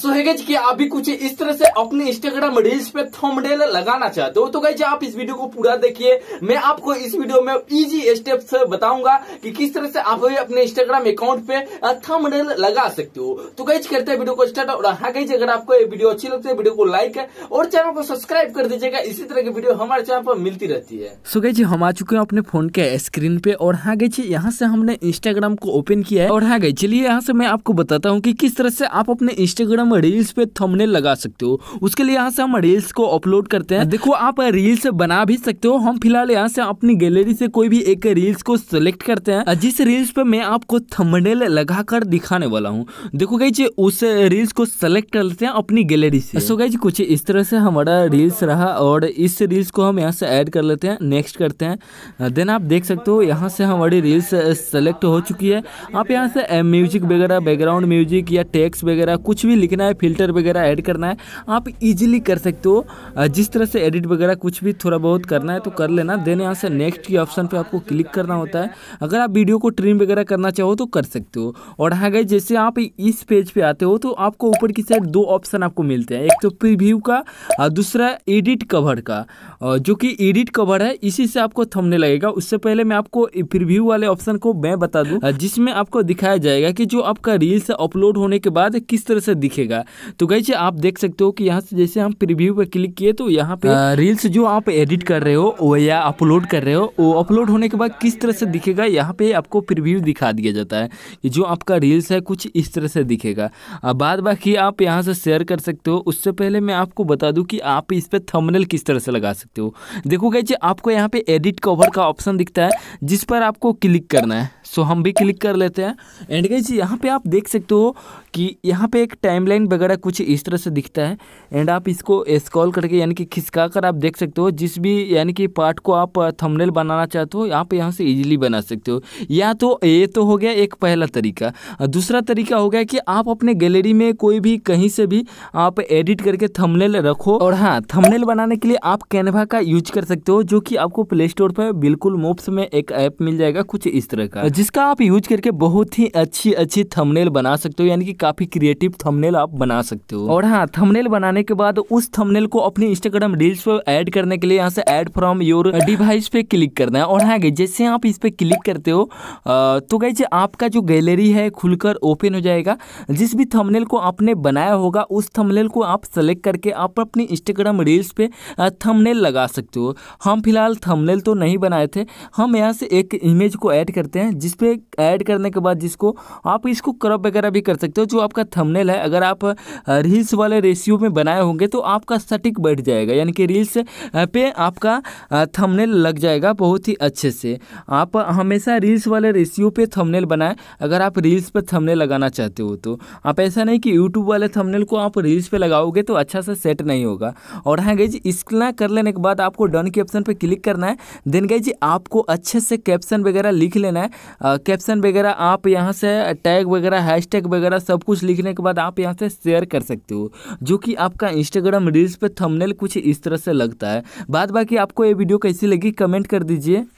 सोहेगज कि आप भी कुछ इस तरह से अपने इंस्टाग्राम रील्स पे डेल लगाना चाहते हो तो गाइज आप इस वीडियो को पूरा देखिए मैं आपको इस वीडियो में इजी स्टेप्स बताऊंगा कि किस तरह से आप अपने इंस्टाग्राम अकाउंट पे थंबनेल लगा सकते हो तो गाइज करते हैं वीडियो को स्टार्ट और हाँ कहीं अगर आपको ये वीडियो अच्छी लगती है वीडियो को लाइक और चैनल को सब्सक्राइब कर दीजिएगा इसी तरह की वीडियो हमारे चैनल पर मिलती रहती है सो कह जी हम आ चुके हैं अपने फोन के स्क्रीन पे और हाँ गई यहाँ से हमने इंस्टाग्राम को ओपन किया है और हाँ गई चलिए यहाँ से मैं आपको बताता हूँ की किस तरह से आप अपने इंस्टाग्राम इंस्टाग्राम रील्स पे थंबनेल लगा सकते हो उसके लिए यहाँ से हम रील्स को अपलोड करते हैं देखो आप रील्स बना भी सकते हो हम फिलहाल यहाँ से अपनी गैलरी से कोई भी एक रील्स को सिलेक्ट करते हैं जिस रील्स पे मैं आपको थंबनेल लगाकर दिखाने वाला हूँ देखो गई जी उस रील्स को सेलेक्ट करते हैं अपनी गैलरी से सो गई जी कुछ इस तरह से हमारा रील्स रहा और इस रील्स को हम यहाँ से ऐड कर लेते हैं नेक्स्ट करते हैं देन आप देख सकते हो यहाँ से हमारी रील्स सेलेक्ट हो चुकी है आप यहाँ से म्यूजिक वगैरह बैकग्राउंड म्यूजिक या टेक्स वगैरह कुछ भी लिखना है फिल्टर वगैरह ऐड करना है आप इजीली कर सकते हो जिस तरह से एडिट वगैरह कुछ भी थोड़ा बहुत करना है तो कर लेना देन यहाँ से नेक्स्ट के ऑप्शन पर आपको क्लिक करना होता है अगर आप वीडियो को ट्रिम वगैरह करना चाहो तो कर सकते हो और हाँ गए जैसे आप इस पेज पे आते हो तो आपको ऊपर की साइड दो ऑप्शन आपको मिलते हैं एक तो प्रिव्यू का और दूसरा एडिट कवर का जो कि एडिट कवर है इसी से आपको थमने लगेगा उससे पहले मैं आपको प्रिव्यू वाले ऑप्शन को मैं बता दूँ जिसमें आपको दिखाया जाएगा कि जो आपका रील्स अपलोड होने के बाद किस तरह से दिख दिखेगा तो गई आप देख सकते हो कि यहाँ से जैसे हम प्रिव्यू पर क्लिक किए तो यहाँ पे रील्स जो आप एडिट कर रहे हो या अपलोड कर रहे हो वो अपलोड होने के बाद किस तरह से दिखेगा यहाँ पे आपको प्रिव्यू दिखा दिया जाता है कि जो आपका रील्स है कुछ इस तरह से दिखेगा बाद बाकी आप यहाँ से शेयर कर सकते हो उससे पहले मैं आपको बता दूँ कि आप इस पर थमनल किस तरह से लगा सकते हो देखो गई आपको यहाँ पे एडिट कवर का ऑप्शन दिखता है जिस पर आपको क्लिक करना है सो हम भी क्लिक कर लेते हैं एंड गई यहाँ पे आप देख सकते हो कि यहाँ पे एक टाइम टाइमलाइन वगैरह कुछ इस तरह से दिखता है एंड आप इसको स्क्रॉल करके यानी कि खिसका कर आप देख सकते हो जिस भी यानी कि पार्ट को आप थंबनेल uh, बनाना चाहते हो आप यहाँ से इजीली बना सकते हो या तो ये तो हो गया एक पहला तरीका दूसरा तरीका हो गया कि आप अपने गैलरी में कोई भी कहीं से भी आप एडिट करके थमनेल रखो और हाँ थमनेल बनाने के लिए आप कैनवा का यूज कर सकते हो जो कि आपको प्ले स्टोर पर बिल्कुल मुफ्त में एक ऐप मिल जाएगा कुछ इस तरह का जिसका आप यूज करके बहुत ही अच्छी अच्छी थमनेल बना सकते हो यानी कि काफ़ी क्रिएटिव थमनेल थंबनेल आप बना सकते हो और हाँ थंबनेल बनाने के बाद उस थंबनेल को अपने इंस्टाग्राम रील्स पर ऐड करने के लिए यहाँ से ऐड फ्रॉम योर डिवाइस पे क्लिक करना है और हाँ गई जैसे आप इस पर क्लिक करते हो तो गई आपका जो गैलरी है खुलकर ओपन हो जाएगा जिस भी थमनेल को आपने बनाया होगा उस थमनेल को आप सेलेक्ट करके आप अपनी इंस्टाग्राम रील्स पे थमनेल लगा सकते हो हम फिलहाल थमनेल तो नहीं बनाए थे हम यहाँ से एक इमेज को ऐड करते हैं जिसपे ऐड करने के बाद जिसको आप इसको क्रॉप वगैरह भी कर सकते हो जो आपका थंबनेल है अगर अगर आप रील्स वाले रेशियो में बनाए होंगे तो आपका सटीक बैठ जाएगा यानी कि रील्स पे आपका थंबनेल लग जाएगा बहुत ही अच्छे से आप हमेशा रील्स वाले रेशियो पे थंबनेल बनाएं अगर आप रील्स पे थंबनेल लगाना चाहते हो तो आप ऐसा नहीं कि यूट्यूब वाले थंबनेल को आप रील्स पे लगाओगे तो अच्छा सा सेट नहीं होगा और हाँ गई इसना कर लेने के बाद आपको डन के ऑप्शन पर क्लिक करना है देन गई जी आपको अच्छे से कैप्शन वगैरह लिख लेना है कैप्शन वगैरह आप यहाँ से टैग वगैरह हैश वगैरह सब कुछ लिखने के बाद आप यहाँ तरह से शेयर कर सकते हो जो कि आपका इंस्टाग्राम रील्स पर थंबनेल कुछ इस तरह से लगता है बाद बाकी आपको ये वीडियो कैसी लगी कमेंट कर दीजिए